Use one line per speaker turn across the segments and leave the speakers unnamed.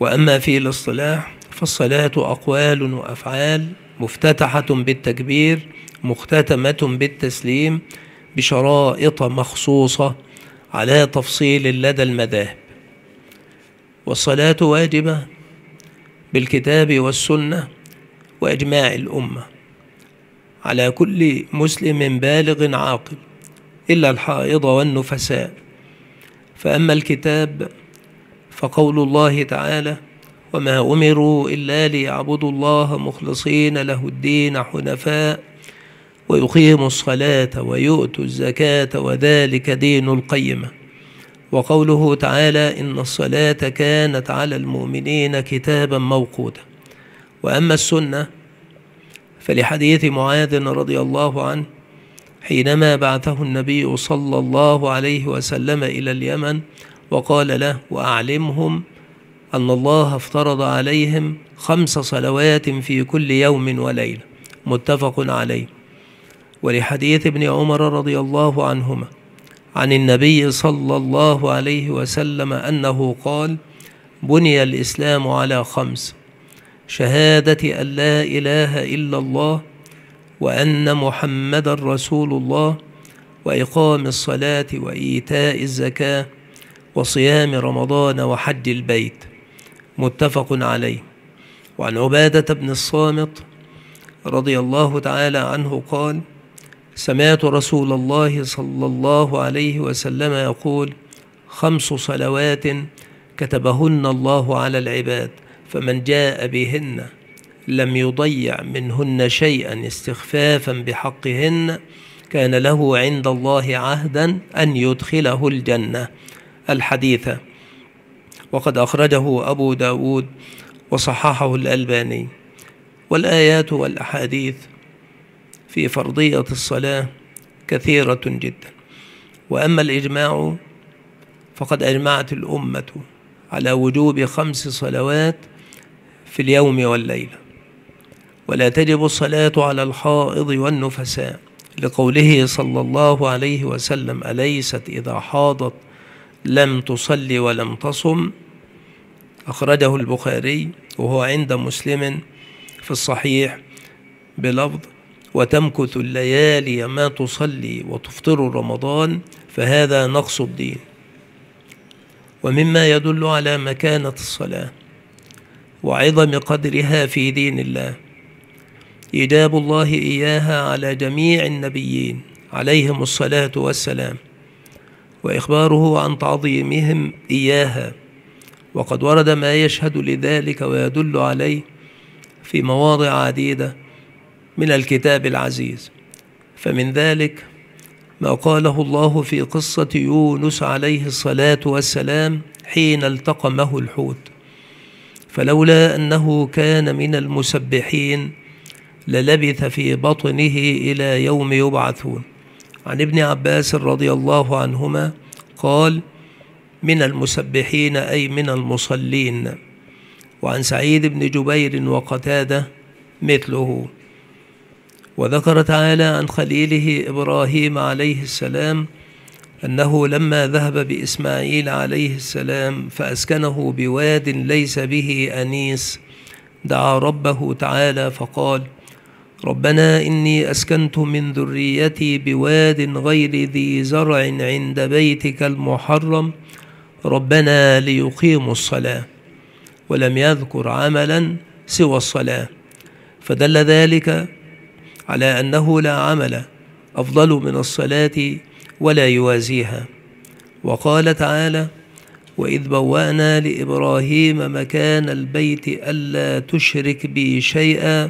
وأما في الاصطلاح فالصلاة أقوال وأفعال مفتتحة بالتكبير مختتمة بالتسليم بشرائط مخصوصة على تفصيل لدى المذاهب والصلاة واجبة بالكتاب والسنة وإجماع الأمة على كل مسلم بالغ عاقل إلا الحائض والنفساء فأما الكتاب فقول الله تعالى وما أمروا إلا ليعبدوا الله مخلصين له الدين حنفاء ويقيموا الصلاة ويؤتوا الزكاة وذلك دين القيمة وقوله تعالى إن الصلاة كانت على المؤمنين كتابا موقوتا وأما السنة فلحديث معاذ رضي الله عنه حينما بعثه النبي صلى الله عليه وسلم إلى اليمن وقال له وأعلمهم أن الله افترض عليهم خمس صلوات في كل يوم وليلة متفق عليه ولحديث ابن عمر رضي الله عنهما عن النبي صلى الله عليه وسلم أنه قال بني الإسلام على خمس شهادة أن لا إله إلا الله وأن محمد رسول الله وإقام الصلاة وإيتاء الزكاة وصيام رمضان وحج البيت متفق عليه وعن عبادة بن الصامت رضي الله تعالى عنه قال سمعت رسول الله صلى الله عليه وسلم يقول خمس صلوات كتبهن الله على العباد فمن جاء بهن لم يضيع منهن شيئا استخفافا بحقهن كان له عند الله عهدا أن يدخله الجنة الحديث وقد أخرجه أبو داود وصححه الألباني والآيات والأحاديث في فرضية الصلاة كثيرة جدا وأما الإجماع فقد أجمعت الأمة على وجوب خمس صلوات في اليوم والليلة ولا تجب الصلاة على الحائض والنفساء لقوله صلى الله عليه وسلم أليست إذا حاضت لم تصلي ولم تصم أخرجه البخاري وهو عند مسلم في الصحيح بلفظ وتمكث الليالي ما تصلي وتفطر رمضان فهذا نقص الدين ومما يدل على مكانة الصلاة وعظم قدرها في دين الله إجاب الله إياها على جميع النبيين عليهم الصلاة والسلام وإخباره عن تعظيمهم إياها وقد ورد ما يشهد لذلك ويدل عليه في مواضع عديدة من الكتاب العزيز فمن ذلك ما قاله الله في قصة يونس عليه الصلاة والسلام حين التقمه الحوت فلولا أنه كان من المسبحين للبث في بطنه إلى يوم يبعثون عن ابن عباس رضي الله عنهما قال من المسبحين أي من المصلين وعن سعيد بن جبير وقتادة مثله وذكر تعالى عن خليله إبراهيم عليه السلام أنه لما ذهب بإسماعيل عليه السلام فأسكنه بواد ليس به أنيس دعا ربه تعالى فقال ربنا إني أسكنت من ذريتي بواد غير ذي زرع عند بيتك المحرم ربنا ليقيموا الصلاة ولم يذكر عملا سوى الصلاة فدل ذلك على أنه لا عمل أفضل من الصلاة ولا يوازيها وقال تعالى وإذ بوأنا لإبراهيم مكان البيت ألا تشرك بي شيئا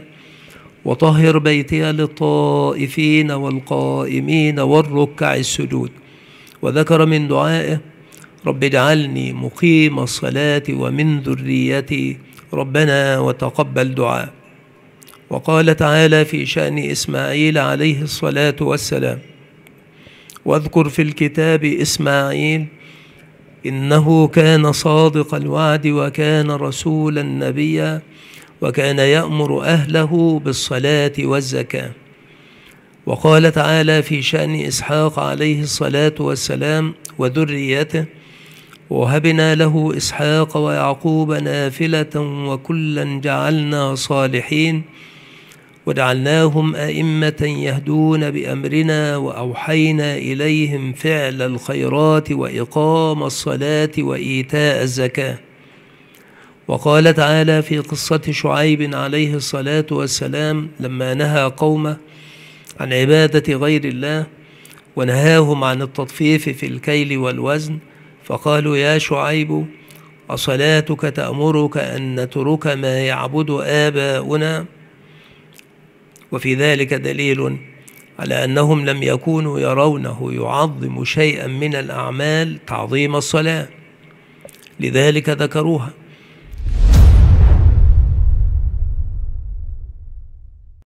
وطهر بيتي للطائفين والقائمين والركع السجود وذكر من دعائه رب اجعلني مقيم الصلاة ومن ذريتي ربنا وتقبل دعاء وقال تعالى في شأن إسماعيل عليه الصلاة والسلام واذكر في الكتاب إسماعيل إنه كان صادق الوعد وكان رسولا نبيا وكان يأمر أهله بالصلاة والزكاة وقال تعالى في شأن إسحاق عليه الصلاة والسلام وذريته وهبنا له إسحاق ويعقوب نافلة وكلا جعلنا صالحين وجعلناهم أئمة يهدون بأمرنا وأوحينا إليهم فعل الخيرات وإقام الصلاة وإيتاء الزكاة وقال تعالى في قصة شعيب عليه الصلاة والسلام لما نهى قومه عن عبادة غير الله ونهاهم عن التطفيف في الكيل والوزن فقالوا يا شعيب أصلاتك تأمرك أن نترك ما يعبد آباؤنا وفي ذلك دليل على أنهم لم يكونوا يرونه يعظم شيئا من الأعمال تعظيم الصلاة لذلك ذكروها